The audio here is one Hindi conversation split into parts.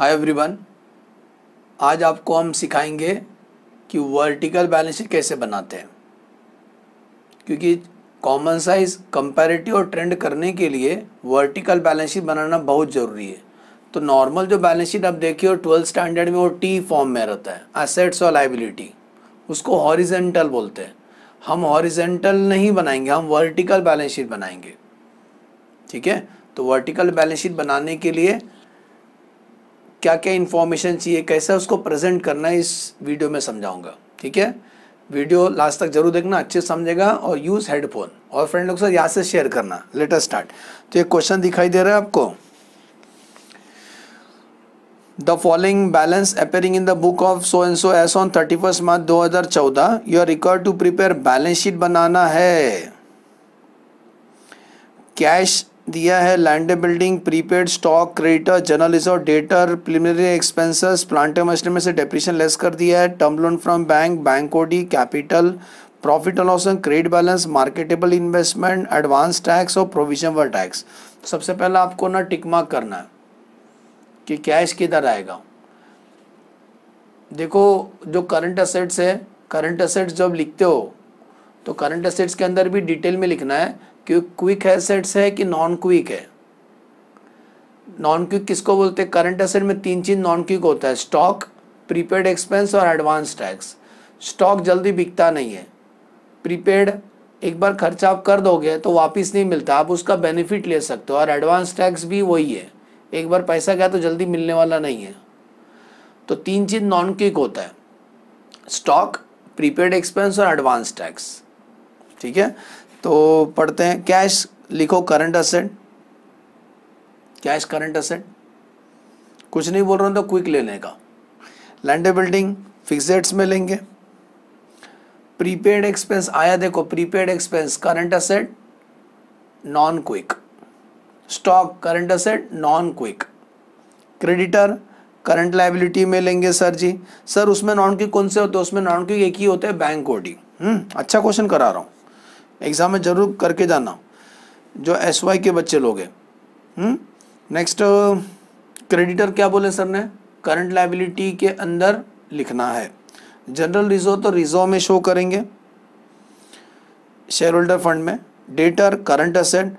हाय एवरीवन आज आपको हम सिखाएंगे कि वर्टिकल बैलेंस शीट कैसे बनाते हैं क्योंकि कॉमन साइज कंपेरेटिव और ट्रेंड करने के लिए वर्टिकल बैलेंस शीट बनाना बहुत ज़रूरी है तो नॉर्मल जो बैलेंस शीट आप देखिए ट्वेल्थ स्टैंडर्ड में वो टी फॉर्म में रहता है एसेट्स और लाइबिलिटी उसको हॉरिजेंटल बोलते हैं हम हॉरिजेंटल नहीं बनाएंगे हम वर्टिकल बैलेंस शीट बनाएंगे ठीक है तो वर्टिकल बैलेंस शीट बनाने के लिए क्या क्या इन्फॉर्मेशन चाहिए कैसे उसको प्रेजेंट करना है इस वीडियो में समझाऊंगा ठीक है वीडियो लास्ट तक जरूर देखना अच्छे समझेगा और यूज़ हेडफोन और फ्रेंड लोग सर यहाँ से शेयर करना लेटर स्टार्ट तो ये क्वेश्चन दिखाई दे रहा है आपको the following balance appearing in the book of so and so as on thirty first March दो हज़ार चौदह you are require to prepare balance sheet बनाना है कैश दिया है land building prepaid stock creditor journalist और debtor preliminary expenses plant machinery में से डेप्रिशन लेस कर दिया है term loan from bank bank OD capital profit and loss and credit balance marketable investment advance tax और प्रोविजन टैक्स सबसे पहले आपको ना टिकमार्क करना है कि कैश किधर आएगा देखो जो करंट असेट्स है करंट असेट्स जब लिखते हो तो करंट एसेट्स के अंदर भी डिटेल में लिखना है कि क्विक एसेट्स है कि नॉन क्विक है नॉन क्विक किसको बोलते हैं करंट एसेट में तीन चीज़ नॉन क्विक होता है स्टॉक प्रीपेड एक्सपेंस और एडवांस टैक्स स्टॉक जल्दी बिकता नहीं है प्रीपेड एक बार खर्चा आप कर दोगे तो वापस नहीं मिलता आप उसका बेनिफिट ले सकते हो और एडवांस टैक्स भी वही है एक बार पैसा गया तो जल्दी मिलने वाला नहीं है तो तीन चीज़ नॉन क्विक होता है स्टॉक प्रीपेड एक्सपेंस और एडवांस टैक्स ठीक है तो पढ़ते हैं कैश लिखो current asset cash current asset कुछ नहीं बोल रहा तो क्विक लेने का लैंड बिल्डिंग फिक्सेड्स में लेंगे प्रीपेड एक्सपेंस आया देखो prepaid expense current asset non quick stock current asset non quick creditor current liability में लेंगे सर जी सर उसमें नॉन क्विक कौन से होते हैं उसमें नॉन क्विक एक ही होते हैं बैंक हम्म अच्छा क्वेश्चन करा रहा हूँ एग्ज़ाम में ज़रूर करके जाना जो एस वाई के बच्चे लोग हैं नेक्स्ट हम्म? क्रेडिटर क्या बोले सर ने करंट लाइबिलिटी के अंदर लिखना है जनरल रिजो तो रिजो में शो करेंगे शेयर होल्डर फंड में debtor current asset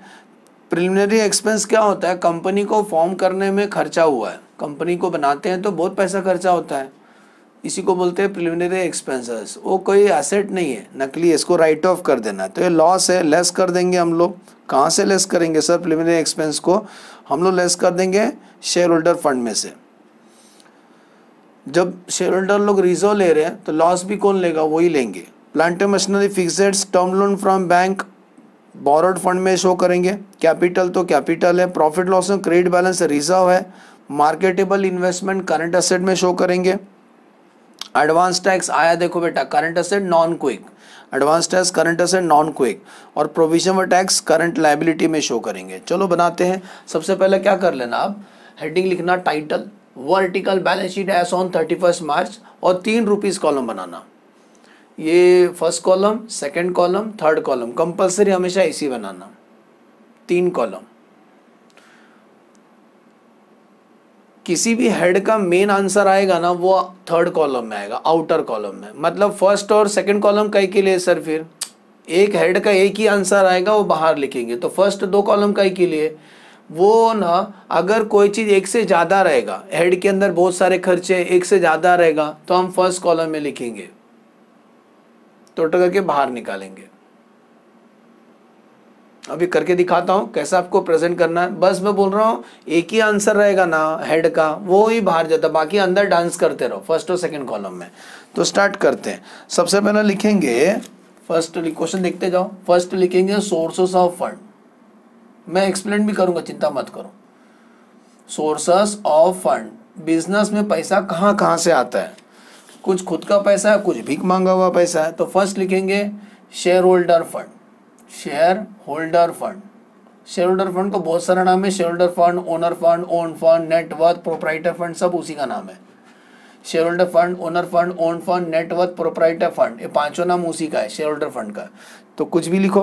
preliminary expense क्या होता है कंपनी को फॉर्म करने में खर्चा हुआ है कंपनी को बनाते हैं तो बहुत पैसा खर्चा होता है इसी को बोलते हैं प्रिलिमिनरी एक्सपेंसेस वो कोई एसेट नहीं है नकली इसको राइट ऑफ कर देना तो ये लॉस है लेस कर देंगे हम लोग कहाँ से लेस करेंगे सर प्रिलिमिनरी एक्सपेंस को हम लोग लेस कर देंगे शेयर होल्डर फंड में से जब शेयर होल्डर लोग रिजो ले रहे हैं तो लॉस भी कौन लेगा वही लेंगे plant machinery fixed term loan from bank borrowed fund में शो करेंगे कैपिटल तो कैपिटल है प्रॉफिट लॉस में क्रेडिट बैलेंस रिजर्व है मार्केटेबल इन्वेस्टमेंट करंट असेट में शो करेंगे एडवांस टैक्स आया देखो बेटा current asset non quick advance tax current asset non quick और प्रोविजन व टैक्स करंट लाइबिलिटी में शो करेंगे चलो बनाते हैं सबसे पहले क्या कर लेना आप हेडिंग लिखना title vertical balance sheet as on thirty first March और तीन रुपीज़ कॉलम बनाना ये first column second column third column compulsory हमेशा इसी बनाना तीन कॉलम किसी भी हेड का मेन आंसर आएगा ना वो थर्ड कॉलम में आएगा आउटर कॉलम में मतलब फर्स्ट और सेकंड कॉलम कई के लिए सर फिर एक हेड का एक ही आंसर आएगा वो बाहर लिखेंगे तो फर्स्ट दो कॉलम का के लिए वो ना अगर कोई चीज़ एक से ज़्यादा रहेगा हेड के अंदर बहुत सारे खर्चे एक से ज़्यादा रहेगा तो हम फर्स्ट कॉलम में लिखेंगे टोटल करके बाहर निकालेंगे अभी करके दिखाता हूँ कैसा आपको प्रेजेंट करना है बस मैं बोल रहा हूँ एक ही आंसर रहेगा ना हेड का वो ही बाहर जाता बाकी अंदर डांस करते रहो फर्स्ट और सेकेंड कॉलम में तो स्टार्ट करते हैं सबसे पहले लिखेंगे फर्स्ट क्वेश्चन देखते जाओ फर्स्ट लिखेंगे सोर्सेस ऑफ फंड मैं एक्सप्लेन भी करूँगा चिंता मत करो सोर्सेस ऑफ फंड बिजनेस में पैसा कहाँ कहाँ से आता है कुछ खुद का पैसा है कुछ भीख मांगा हुआ पैसा है तो फर्स्ट लिखेंगे share holder fund share holder fund share holder fund को बहुत सारा नाम है share holder fund owner fund own fund net worth proprietor fund सब उसी का नाम है share holder fund owner fund own fund net worth proprietor fund ये पांचों नाम उसी का है शेयर होल्डर फंड का तो कुछ भी लिखो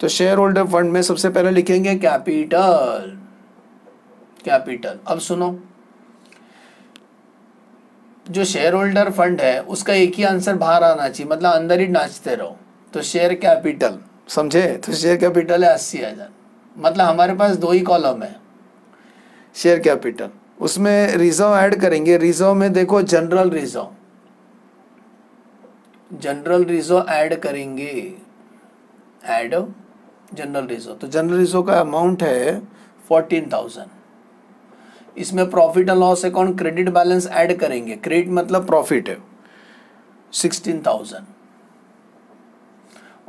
तो शेयर होल्डर फंड में सबसे पहले लिखेंगे कैपिटल कैपिटल अब सुनो जो शेयर होल्डर फंड है उसका एक ही आंसर बाहर आना चाहिए मतलब अंदर ही नाचते रहो तो शेयर कैपिटल समझे तो शेयर कैपिटल है अस्सी हज़ार मतलब हमारे पास दो ही कॉलम है शेयर कैपिटल उसमें रिजर्व ऐड करेंगे रिजर्व में देखो general reserve general reserve add करेंगे ऐड जनरल रिजर्व तो जनरल रिजर्व का अमाउंट है फोर्टीन थाउजेंड इसमें profit and loss account credit balance add करेंगे क्रेडिट मतलब प्रॉफिट है सिक्सटीन थाउजेंड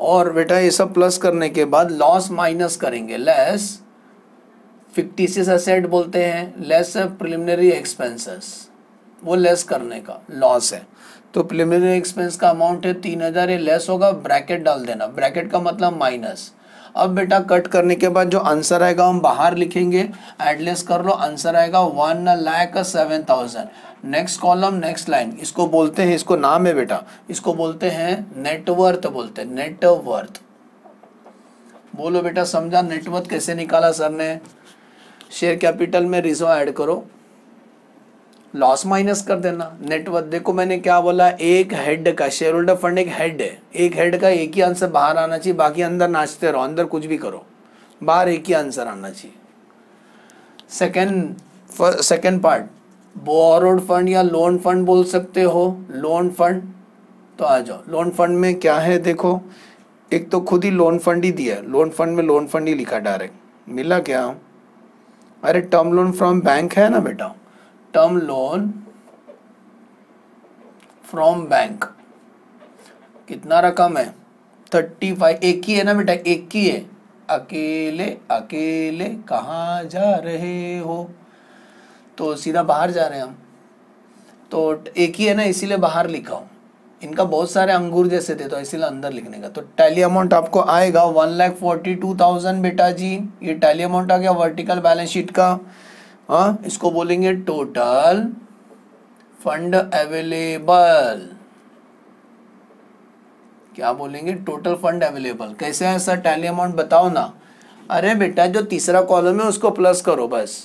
और बेटा ये सब प्लस करने के बाद लॉस माइनस करेंगे लेस फिक्टिशियस असेट बोलते हैं लेस प्रिलिमिनरी एक्सपेंसेस वो लेस करने का लॉस है तो प्रिलिमिनरी एक्सपेंस का अमाउंट है तीन हज़ार ये लेस होगा ब्रैकेट डाल देना ब्रैकेट का मतलब माइनस अब बेटा कट करने के बाद जो आंसर आएगा हम बाहर लिखेंगे एडलेस कर लो आंसर आएगा one lakh seven thousand next column next line इसको बोलते हैं इसको नाम है बेटा इसको बोलते हैं नेटवर्थ बोलते हैं नेटवर्थ बोलो बेटा समझा नेटवर्थ कैसे निकाला सर ने शेयर कैपिटल में रिजो ऐड करो लॉस माइनस कर देना नेटवर्थ देखो मैंने क्या बोला एक हेड का शेयर होल्डर फंड एक हेड है एक हेड का एक ही आंसर बाहर आना चाहिए बाकी अंदर नाचते रहो अंदर कुछ भी करो बाहर एक ही आंसर आना चाहिए second second part borrowed fund या लोन फंड बोल सकते हो लोन फंड तो आ जाओ लोन फंड में क्या है देखो एक तो खुद ही लोन फंड ही दिया है लोन फंड में लोन फंड ही लिखा डायरेक्ट मिला क्या अरे टर्म लोन फ्रॉम बैंक है ना बेटा टर्म लोन फ्रॉम बैंक कितना रकम है थर्टी फाइव एक ही है ना बेटा एक ही है अकेले अकेले कहाँ जा रहे हो तो सीधा बाहर जा रहे हैं हम तो एक ही है ना इसीलिए बाहर लिखा हूँ इनका बहुत सारे अंगूर जैसे थे तो इसीलिए अंदर लिखने का तो टैली अमाउंट आपको आएगा one lakh forty two thousand बेटा जी ये टैली अमाउंट आ गया वर्टिकल बैलेंस शीट का हाँ इसको बोलेंगे टोटल फंड अवेलेबल क्या बोलेंगे टोटल फंड अवेलेबल कैसे है सर टैली अमाउंट बताओ ना अरे बेटा जो तीसरा कॉलम है उसको प्लस करो बस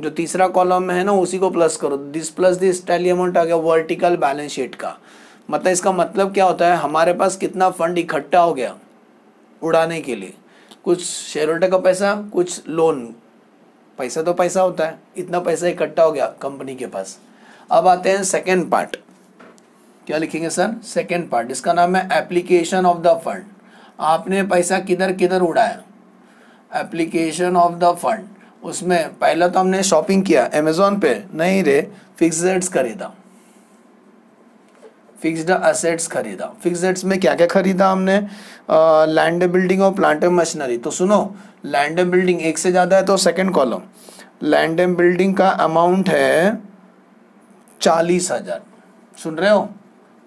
जो तीसरा कॉलम है ना उसी को प्लस करो this plus this tally amount आ गया वर्टिकल बैलेंस शीट का मतलब इसका मतलब क्या होता है हमारे पास कितना फंड इकट्ठा हो गया उड़ाने के लिए कुछ शेयर होल्डर का पैसा कुछ लोन पैसा तो पैसा होता है इतना पैसा इकट्ठा हो गया कंपनी के पास अब आते हैं सेकेंड पार्ट क्या लिखेंगे सर सेकेंड पार्ट इसका नाम है एप्लीकेशन ऑफ द फंड आपने पैसा किधर किधर उड़ाया एप्लीकेशन ऑफ द फंड उसमें पहला तो हमने शॉपिंग किया अमेजोन पे नहीं रे फिक्स खरीदा फिक्स्ड असेट्स खरीदा फिक्स में क्या क्या खरीदा हमने लैंड बिल्डिंग और प्लांट एंड मशीनरी तो सुनो लैंड एंड बिल्डिंग एक से ज़्यादा है तो second column land and building का अमाउंट है चालीस हज़ार सुन रहे हो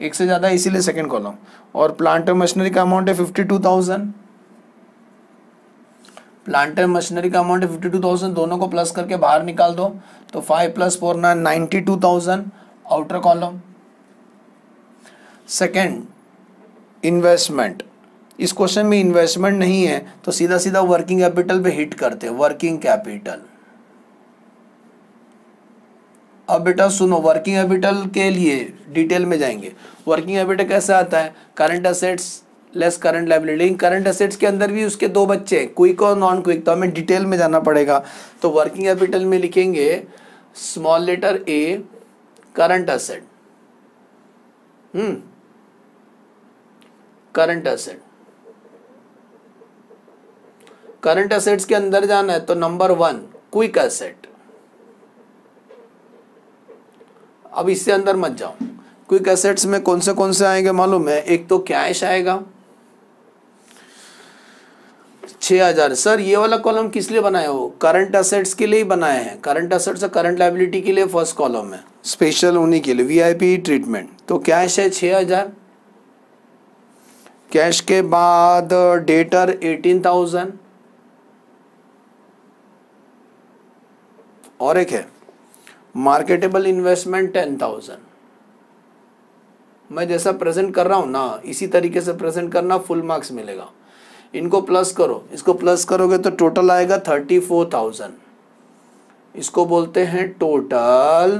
एक से ज़्यादा इसीलिए सेकंड कॉलम और प्लांट एंड मशीनरी का अमाउंट है fifty two thousand plant and machinery का अमाउंट है फिफ्टी टू थाउजेंड दोनों को प्लस करके बाहर निकाल दो तो five plus four nine ninety two thousand outer column second investment इस क्वेश्चन में इन्वेस्टमेंट नहीं है तो सीधा सीधा वर्किंग कैपिटल पे हिट करते हैं वर्किंग कैपिटल अब बेटा सुनो वर्किंग कैपिटल के लिए डिटेल में जाएंगे वर्किंग कैपिटल कैसे आता है current assets less current liability current assets के अंदर भी उसके दो बच्चे हैं क्विक और नॉन क्विक तो हमें डिटेल में जाना पड़ेगा तो वर्किंग कैपिटल में लिखेंगे small letter A current asset hmm current asset current assets के अंदर जाना है तो नंबर वन क्विक असेट अब इससे अंदर मत जाओ क्विक एसेट्स में कौन से कौन से आएंगे मालूम है एक तो कैश आएगा छह हजार सर ये वाला कॉलम किस लिए बनाया हो करंट असेट्स के लिए ही बनाए हैं करंट असेट्स और करंट लाइबिलिटी के लिए फर्स्ट कॉलम है स्पेशल उन्हीं के लिए वीआईपी ट्रीटमेंट तो कैश है छह हजार कैश के बाद डेटर एटीन थाउजेंड और एक है मार्केटेबल इन्वेस्टमेंट टेन थाउजेंड मैं जैसा प्रेजेंट कर रहा हूं ना इसी तरीके से प्रेजेंट करना फुल मार्क्स मिलेगा इनको प्लस करो इसको प्लस करोगे तो टोटल आएगा थर्टी फोर थाउजेंड इसको बोलते हैं टोटल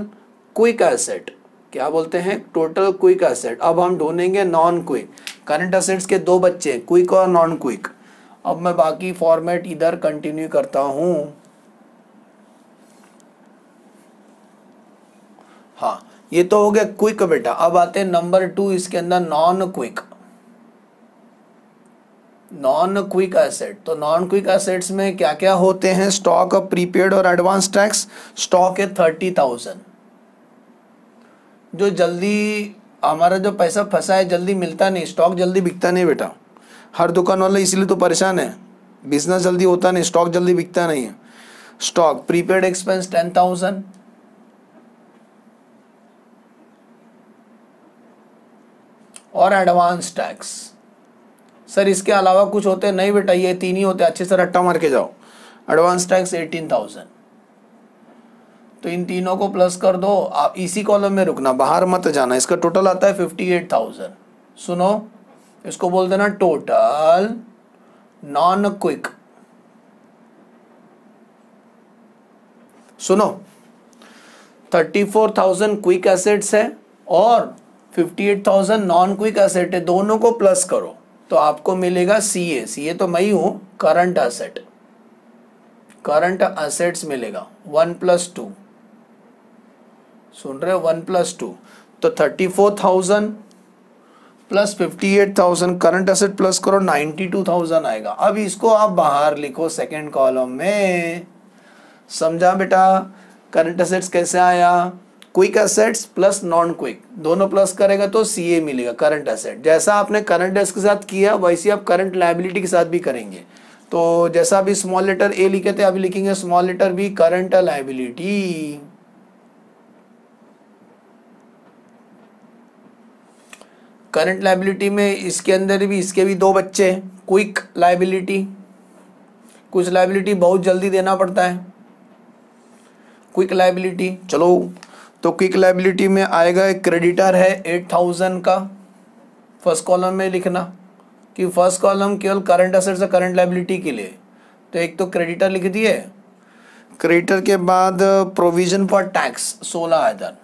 क्विक एसेट क्या बोलते हैं टोटल क्विक एसेट अब हम ढूंढेंगे नॉन क्विक करंट असेट्स के दो बच्चे क्विक और नॉन क्विक अब मैं बाकी फॉर्मेट इधर कंटिन्यू करता हूँ हाँ ये तो हो गया क्विक बेटा अब आते हैं नंबर टू इसके अंदर non quick non quick asset तो नॉन क्विक एसेट्स में क्या क्या होते हैं स्टॉक प्रीपेड और एडवांस टैक्स स्टॉक है थर्टी थाउजेंड जो जल्दी हमारा जो पैसा फंसा है जल्दी मिलता नहीं स्टॉक जल्दी बिकता नहीं बेटा हर दुकान वाला इसलिए तो परेशान है बिजनेस जल्दी होता नहीं स्टॉक जल्दी बिकता नहीं है stock prepaid expense ten thousand और एडवांस टैक्स सर इसके अलावा कुछ होते नहीं बेटा ये तीन ही होते अच्छे से रट्टा मार के जाओ एडवांस टैक्स एटीन थाउजेंड तो इन तीनों को प्लस कर दो आप इसी कॉलम में रुकना बाहर मत जाना इसका टोटल आता है फिफ्टी एट थाउजेंड सुनो इसको बोल देना टोटल नॉन क्विक सुनो thirty four thousand quick assets है और fifty eight thousand non quick asset है दोनों को प्लस करो तो आपको मिलेगा सी ए सी ए तो मैं ही हूं करंट एसेट करंट एसेट्स मिलेगा वन प्लस टू सुन रहे हो वन प्लस टू तो thirty four thousand plus fifty eight thousand current asset plus करो नाइन्टी टू थाउजेंड आएगा अब इसको आप बाहर लिखो सेकेंड कॉलम में समझा बेटा करंट असेट्स कैसे आया quick assets plus non quick दोनों प्लस करेगा तो सी ए मिलेगा करंट असेट जैसा आपने करंट एस के साथ किया वैसे आप करंट लाइबिलिटी के साथ भी करेंगे तो जैसा अभी स्मॉल लेटर ए लिखे थे अभी लिखेंगे small letter B current liability current liability में इसके अंदर भी इसके भी दो बच्चे हैं क्विक लाइबिलिटी कुछ लाइबिलिटी बहुत जल्दी देना पड़ता है क्विक लाइबिलिटी चलो तो क्विक लाइबिलिटी में आएगा एक क्रेडिटर है एट थाउजेंड का फर्स्ट कॉलम में लिखना कि फर्स्ट कॉलम केवल करंट असर से करंट लाइबिलिटी के लिए तो एक तो क्रेडिटर लिख दिए क्रेडिटर के बाद प्रोविजन फॉर टैक्स सोलह हज़ार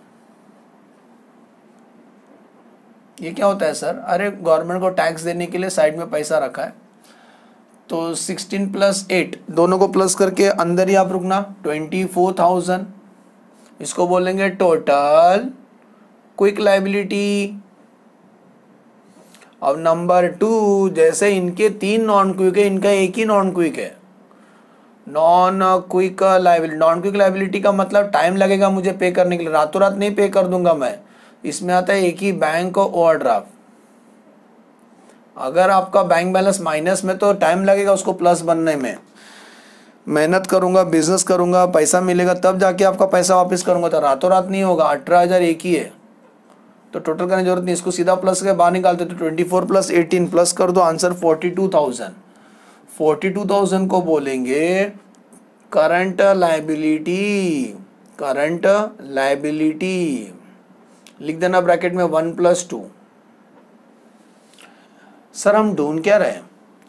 ये क्या होता है सर अरे गवर्नमेंट को टैक्स देने के लिए साइड में पैसा रखा है तो सिक्सटीन प्लस एट दोनों को प्लस करके अंदर ही आप रुकना ट्वेंटी फोर थाउजेंड इसको बोलेंगे टोटल क्विक लाइबिलिटी अब नंबर टू जैसे इनके तीन नॉन क्विक है इनका एक ही नॉन क्विक है non quick liability non quick liability का मतलब टाइम लगेगा मुझे पे करने के लिए रातों रात नहीं पे कर दूंगा मैं इसमें आता है एक ही बैंक और ओवरड्राफ्ट अगर आपका बैंक बैलेंस माइनस में तो टाइम लगेगा उसको प्लस बनने में मेहनत करूंगा बिजनेस करूंगा पैसा मिलेगा तब जाके आपका पैसा वापस करूंगा तो रातों रात नहीं होगा अठारह हज़ार एक ही है तो टोटल करने की जरूरत नहीं इसको सीधा प्लस के बाहर निकालते तो twenty four plus eighteen plus कर दो answer forty two thousand forty two thousand को बोलेंगे करंट लाइबिलिटी करंट लाइबिलिटी लिख देना ब्रैकेट में वन प्लस टू सर हम ढूंढ क्या रहे हैं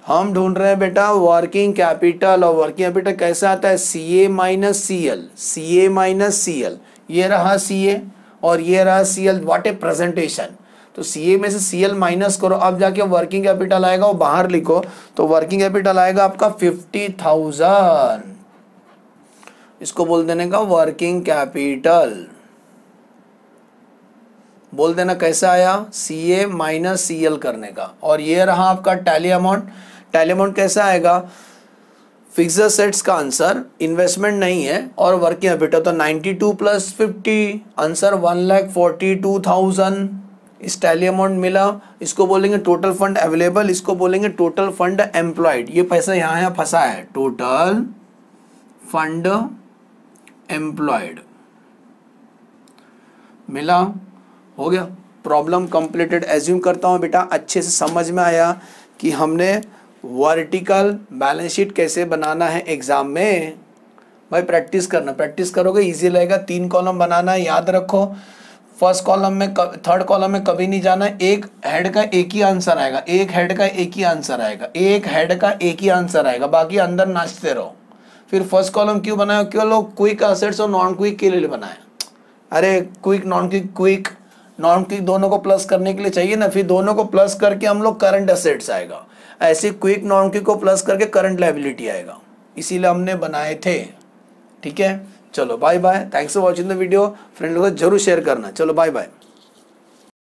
हम ढूंढ रहे हैं बेटा वर्किंग कैपिटल और वर्किंग कैपिटल कैसे आता है C A minus C L C A minus C L ये रहा सी ए और ये रहा C L what a presentation तो सी ए में से सी एल माइनस करो अब जाके वर्किंग कैपिटल आएगा और बाहर लिखो तो वर्किंग कैपिटल आएगा आपका फिफ्टी थाउजेंड इसको बोल देने का वर्किंग कैपिटल बोल देना कैसा आया सी ए माइनस सी एल करने का और ये रहा आपका टैली अमाउंट टैली अमाउंट कैसा आएगा फिक्स सेट्स का आंसर इन्वेस्टमेंट नहीं है और वर्किंग कैपिटल तो 92 plus 50 answer one lakh forty two thousand इस टैली अमाउंट मिला इसको बोलेंगे टोटल फंड अवेलेबल इसको बोलेंगे टोटल फंड एम्प्लॉयड ये पैसा यहाँ यहाँ फंसा है टोटल फंड एम्प्लॉयड मिला हो गया प्रॉब्लम कंप्लीटेड एज्यूम करता हूँ बेटा अच्छे से समझ में आया कि हमने वर्टिकल बैलेंस शीट कैसे बनाना है एग्ज़ाम में भाई प्रैक्टिस करना प्रैक्टिस करोगे इजी रहेगा तीन कॉलम बनाना है याद रखो फर्स्ट कॉलम में थर्ड कॉलम में कभी नहीं जाना एक हेड का एक ही आंसर आएगा एक हेड का एक ही आंसर आएगा एक हेड का एक ही आंसर आएगा बाकी अंदर नाचते रहो फिर फर्स्ट कॉलम क्यों बनाया क्यों लोग क्विक असेट्स और नॉन क्विक के लिए बनाए अरे quick non quick quick non quick दोनों को प्लस करने के लिए चाहिए ना फिर दोनों को प्लस करके हम लोग करंट असेट्स आएगा ऐसे क्विक नॉन क्विक को प्लस करके करंट लाइबिलिटी आएगा इसीलिए हमने बनाए थे ठीक है चलो bye bye thanks for watching the video friend लोग जरूर शेयर करना चलो बाय बाय